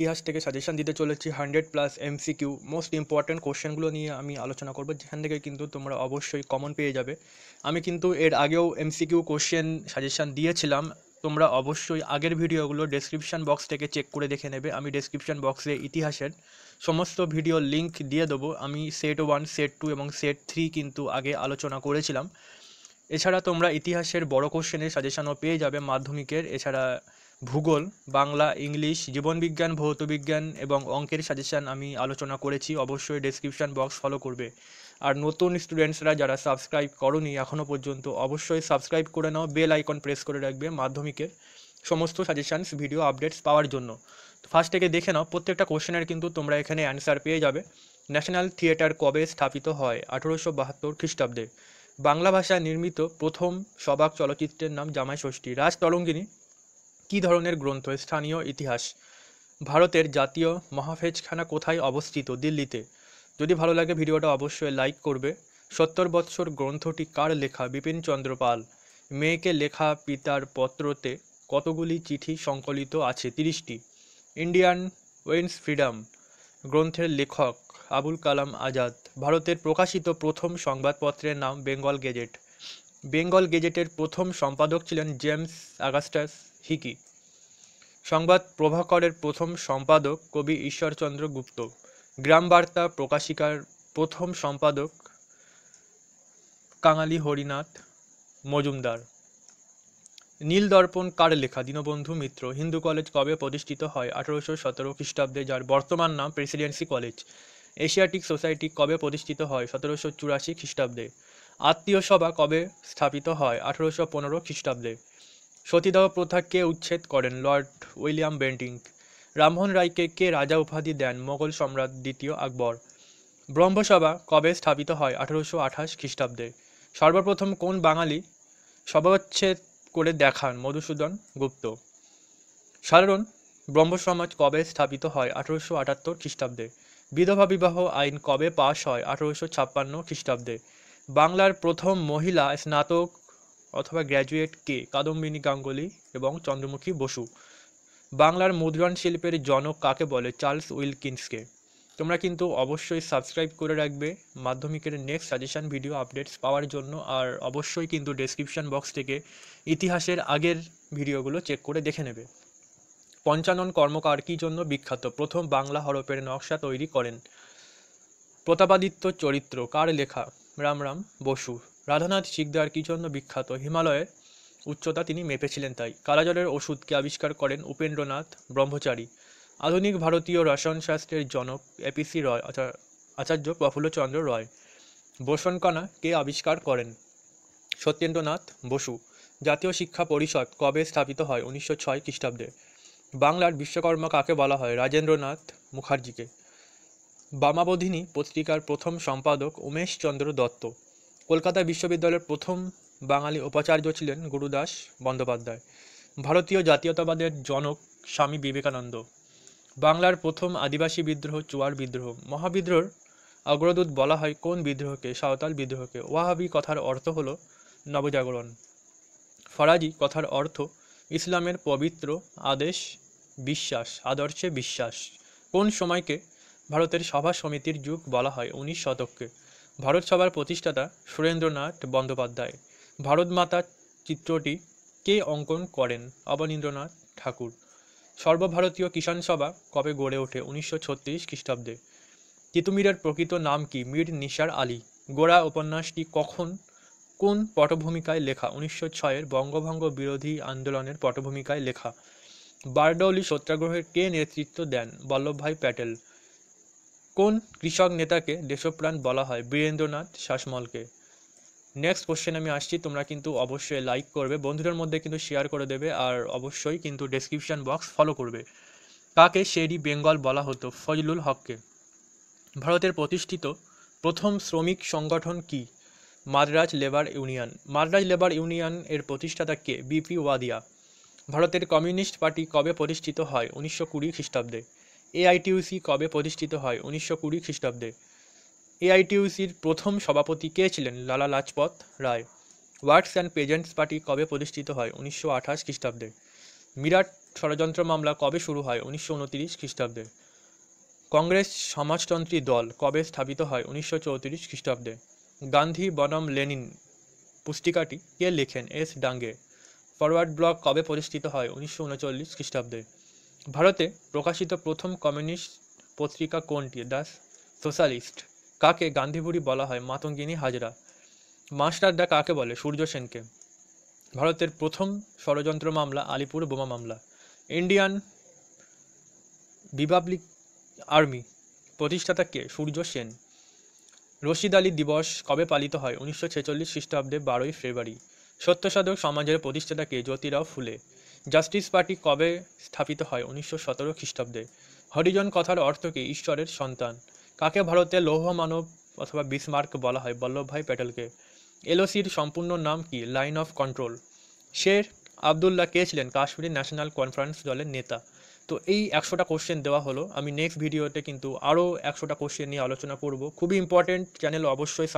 ইতিহাস থেকে সাজেশান দিতে চলেছি hundred plus MCQ most important কোশ্চেনগুলো নিয়ে আমি আলোচনা করবো যেখান থেকে কিন্তু তোমরা অবশ্যই কমন পেয়ে যাবে আমি কিন্তু এর আগেও এমসিকিউ কোশ্চেন সাজেশান দিয়েছিলাম তোমরা অবশ্যই আগের ভিডিওগুলো ডেসক্রিপশান বক্স থেকে চেক করে দেখে নেবে আমি ডেসক্রিপশান বক্সে ইতিহাসের সমস্ত ভিডিও লিংক দিয়ে দেবো আমি সেট ওয়ান সেট টু এবং সেট থ্রি কিন্তু আগে আলোচনা করেছিলাম এছাড়া তোমরা ইতিহাসের বড় কোশ্চেনের সাজেশানও পেয়ে যাবে মাধ্যমিকের এছাড়া ভূগোল বাংলা ইংলিশ জীবনবিজ্ঞান ভৌতবিজ্ঞান এবং অঙ্কের সাজেশান আমি আলোচনা করেছি অবশ্যই ডিসক্রিপশান বক্স ফলো করবে আর নতুন স্টুডেন্টসরা যারা সাবস্ক্রাইব করনি এখনও পর্যন্ত অবশ্যই সাবস্ক্রাইব করে নাও বেল আইকন প্রেস করে রাখবে মাধ্যমিকের সমস্ত সাজেশানস ভিডিও আপডেটস পাওয়ার জন্য ফার্স্ট থেকে দেখে নাও প্রত্যেকটা কোশ্চেনের কিন্তু তোমরা এখানে অ্যান্সার পেয়ে যাবে ন্যাশনাল থিয়েটার কবে স্থাপিত হয় আঠেরোশো বাহাত্তর খ্রিস্টাব্দে বাংলা ভাষায় নির্মিত প্রথম সবাক চলচ্চিত্রের নাম জামাই ষষ্ঠী রাজ তরঙ্গিনী কি ধরনের গ্রন্থ স্থানীয় ইতিহাস ভারতের জাতীয় মহাফেজখানা কোথায় অবস্থিত দিল্লিতে যদি ভালো লাগে ভিডিওটা অবশ্যই লাইক করবে সত্তর বৎসর গ্রন্থটি কার লেখা বিপিন চন্দ্র পাল মেয়েকে লেখা পিতার পত্রতে কতগুলি চিঠি সংকলিত আছে তিরিশটি ইন্ডিয়ান ওয়েন্স ফ্রিডম গ্রন্থের লেখক আবুল কালাম আজাদ ভারতের প্রকাশিত প্রথম সংবাদপত্রের নাম বেঙ্গল গেজেট বেঙ্গল গেজেটের প্রথম সম্পাদক ছিলেন জেমস আগাস্টাস হিকি সংবাদ প্রভাকরের প্রথম সম্পাদক কবি ঈশ্বরচন্দ্র গুপ্ত গ্রাম বার্তা প্রকাশিকার প্রথম সম্পাদক কাঙালি হরিনাথ মজুমদার নীল দর্পণ কার লেখা দীনবন্ধু মিত্র হিন্দু কলেজ কবে প্রতিষ্ঠিত হয় আঠারোশো সতেরো খ্রিস্টাব্দে যার বর্তমান নাম প্রেসিডেন্সি কলেজ এশিয়াটিক সোসাইটি কবে প্রতিষ্ঠিত হয় সতেরোশো চুরাশি খ্রিস্টাব্দে আত্মীয় সভা কবে স্থাপিত হয় আঠারোশো পনেরো খ্রিস্টাব্দে সতীদাহ প্রথা কে উচ্ছেদ করেন লর্ড উইলিয়াম বেন্টিংক রামমোহন রায়কে কে রাজা উপাধি দেন মোগল সম্রাট দ্বিতীয় আকবর ব্রহ্মসভা কবে স্থাপিত হয় আঠারোশো আঠাশ খ্রিস্টাব্দে সর্বপ্রথম কোন বাঙালি সবচ্ছেদ করে দেখান মধুসূদন গুপ্ত সাধারণ ব্রহ্মসমাজ কবে স্থাপিত হয় আঠারোশো আটাত্তর খ্রিস্টাব্দে বিধবা বিবাহ আইন কবে পাশ হয় আঠারোশো ছাপ্পান্ন খ্রিস্টাব্দে বাংলার প্রথম মহিলা স্নাতক অথবা গ্র্যাজুয়েট কে কাদম্বিনী গাঙ্গুলি এবং চন্দ্রমুখী বসু বাংলার মুদ্রণ শিল্পের জনক কাকে বলে চার্লস উইলকিন্সকে তোমরা কিন্তু অবশ্যই সাবস্ক্রাইব করে রাখবে মাধ্যমিকের নেক্সট সাজেশান ভিডিও আপডেটস পাওয়ার জন্য আর অবশ্যই কিন্তু ডেসক্রিপশান বক্স থেকে ইতিহাসের আগের ভিডিওগুলো চেক করে দেখে নেবে পঞ্চানন কর্মকার কী জন্য বিখ্যাত প্রথম বাংলা হরপের নকশা তৈরি করেন প্রতাপাদিত্য চরিত্র কার লেখা রাম রাম বসু রাধানাথ শিকদার কী জন্য বিখ্যাত হিমালয়ের উচ্চতা তিনি মেপেছিলেন তাই কালাজলের ওষুধকে আবিষ্কার করেন উপেন্দ্রনাথ ব্রহ্মচারী আধুনিক ভারতীয় রসায়নশাস্ত্রের জনক এপিসি রয় আচার্য প্রফুল্লচন্দ্র রয় বোসনকণা কে আবিষ্কার করেন সত্যেন্দ্রনাথ বসু জাতীয় শিক্ষা পরিষদ কবে স্থাপিত হয় উনিশশো ছয় খ্রিস্টাব্দে বাংলার বিশ্বকর্মা কাকে বলা হয় রাজেন্দ্রনাথ মুখার্জিকে বামাবধিনী পত্রিকার প্রথম সম্পাদক উমেশচন্দ্র দত্ত কলকাতা বিশ্ববিদ্যালয়ের প্রথম বাঙালি উপাচার্য ছিলেন গুরুদাস বন্দ্যোপাধ্যায় ভারতীয় জাতীয়তাবাদের জনক স্বামী বিবেকানন্দ বাংলার প্রথম আদিবাসী বিদ্রোহ চুয়ার বিদ্রোহ মহাবিদ্রোহের অগ্রদূত বলা হয় কোন বিদ্রোহকে সাঁওতাল বিদ্রোহকে ওয়াহাবি কথার অর্থ হল নবজাগরণ ফরাজি কথার অর্থ ইসলামের পবিত্র আদেশ বিশ্বাস আদর্শে বিশ্বাস কোন সময়কে ভারতের সভা সমিতির যুগ বলা হয় উনিশ শতককে ভারত সভার প্রতিষ্ঠাতা সুরেন্দ্রনাথ বন্দ্যোপাধ্যায় ভারত মাতা চিত্রটি কে অঙ্কন করেন অবনীন্দ্রনাথ ঠাকুর সর্বভারতীয় কিষাণ সভা কবে গড়ে ওঠে উনিশশো ছত্রিশ খ্রিস্টাব্দে তিতুমিরের প্রকৃত নাম কি মীর নিসার আলী গোড়া উপন্যাসটি কখন কোন পটভূমিকায় লেখা উনিশশো ছয়ের বঙ্গভঙ্গ বিরোধী আন্দোলনের পটভূমিকায় লেখা বারডৌলি সত্যাগ্রহের কে নেতৃত্ব দেন বল্লভভাই প্যাটেল কোন কৃষক নেতাকে দেশপ্রাণ বলা হয় বীরেন্দ্রনাথ শাসমলকে নেক্সট কোশ্চেন আমি আসছি তোমরা কিন্তু অবশ্যই লাইক করবে বন্ধুদের মধ্যে কিন্তু শেয়ার করে দেবে আর অবশ্যই কিন্তু ডেসক্রিপশান বক্স ফলো করবে কাকে শেরি বেঙ্গল বলা হতো ফজলুল হককে ভারতের প্রতিষ্ঠিত প্রথম শ্রমিক সংগঠন কি Madras labour union Madras labour union এর প্রতিষ্ঠাতা কে বিপি ওয়াদিয়া ভারতের কমিউনিস্ট পার্টি কবে প্রতিষ্ঠিত হয় উনিশশো কুড়ি খ্রিস্টাব্দে এআইটিউসি কবে প্রতিষ্ঠিত হয় উনিশশো কুড়ি খ্রিস্টাব্দে এআইটিউসির প্রথম সভাপতি কে ছিলেন Lala Lajpat Rai workers and peasants party কবে প্রতিষ্ঠিত হয় উনিশশো আঠাশ খ্রিস্টাব্দে মিরাট ষড়যন্ত্র মামলা কবে শুরু হয় উনিশশো উনতিরিশ খ্রিস্টাব্দে কংগ্রেস সমাজতন্ত্রী দল কবে স্থাপিত হয় উনিশশো চৌত্রিশ খ্রিস্টাব্দে গান্ধী বনম লেনিন পুস্তিকাটি কে লেখেন এস ডাঙ্গে ফরওয়ার্ড ব্লক কবে প্রতিষ্ঠিত হয় উনিশশো উনচল্লিশ খ্রিস্টাব্দে ভারতে প্রকাশিত প্রথম কমিউনিস্ট পত্রিকা কোনটি দ্য সোশ্যালিস্ট কাকে গান্ধীবুড়ি বলা হয় মাতঙ্গিনী হাজরা মাস্টারডা কাকে বলে সূর্য সেনকে ভারতের প্রথম ষড়যন্ত্র মামলা আলিপুর বোমা মামলা ইন্ডিয়ান রিপাবলিক আর্মি প্রতিষ্ঠাতা কে সূর্য সেন রশিদ আলী দিবস কবে পালিত হয় উনিশশো ছেচল্লিশ খ্রিস্টাব্দে বারোই ফেব্রুয়ারি সত্যসাধক সমাজের প্রতিষ্ঠাতা কে জ্যোতিরাও ফুলে জাস্টিস পার্টি কবে স্থাপিত হয় উনিশশো সতেরো খ্রিস্টাব্দে হরিজন কথার অর্থ কি ঈশ্বরের সন্তান কাকে ভারতে লৌহ মানব অথবা বিসমার্ক বলা হয় বল্লভভাই প্যাটেলকে এলওসির সম্পূর্ণ নাম কি line of control Sher Abdullah কে ছিলেন কাশ্মীরি ন্যাশনাল কনফারেন্স দলের নেতা তো এই একশোটা কোশ্চেন দেওয়া হলো আমি নেক্সট ভিডিওতে কিন্তু আরও একশোটা কোশ্চেন নিয়ে আলোচনা করব খুবই ইম্পর্টেন্ট চ্যানেল অবশ্যই